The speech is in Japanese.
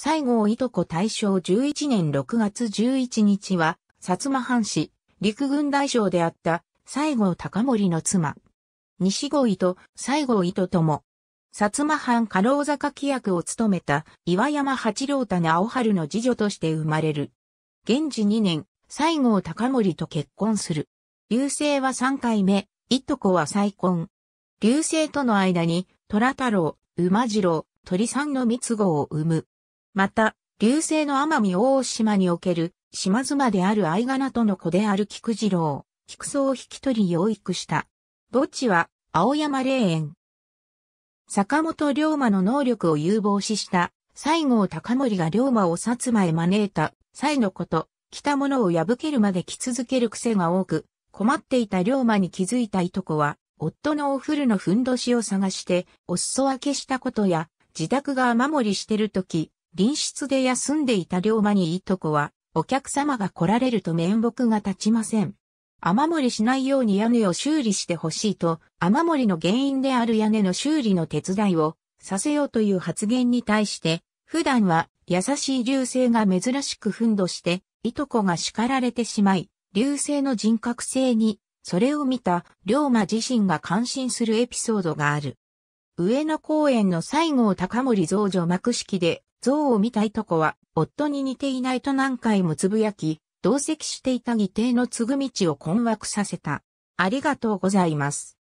西郷いとこ大正11年6月11日は、薩摩藩士、陸軍大将であった西郷隆盛の妻。西郷糸、西郷糸とも、薩摩藩家老坂規約を務めた岩山八郎太青春の次女として生まれる。現治2年、西郷隆盛と結婚する。流星は3回目、いとこは再婚。流星との間に、虎太郎、馬次郎、鳥さんの三つ子を生む。また、流星の奄美大島における島妻である愛相名との子である菊次郎、菊草を引き取り養育した。墓地は青山霊園。坂本龍馬の能力を有望視した西郷隆盛が龍馬を薩摩へ招いた際のこと、来たものを破けるまで来続ける癖が多く、困っていた龍馬に気づいたいとこは、夫のお古のふんどしを探して、お裾分けしたことや、自宅が雨漏りしてるとき、隣室で休んでいた龍馬にいとこは、お客様が来られると面目が立ちません。雨漏りしないように屋根を修理してほしいと、雨漏りの原因である屋根の修理の手伝いをさせようという発言に対して、普段は優しい流星が珍しく憤怒して、いとこが叱られてしまい、流星の人格性に、それを見た龍馬自身が感心するエピソードがある。上野公園の西郷隆盛増上幕式で像を見たいとこは、夫に似ていないと何回もつぶやき、同席していた義弟の継ぐ道を困惑させた。ありがとうございます。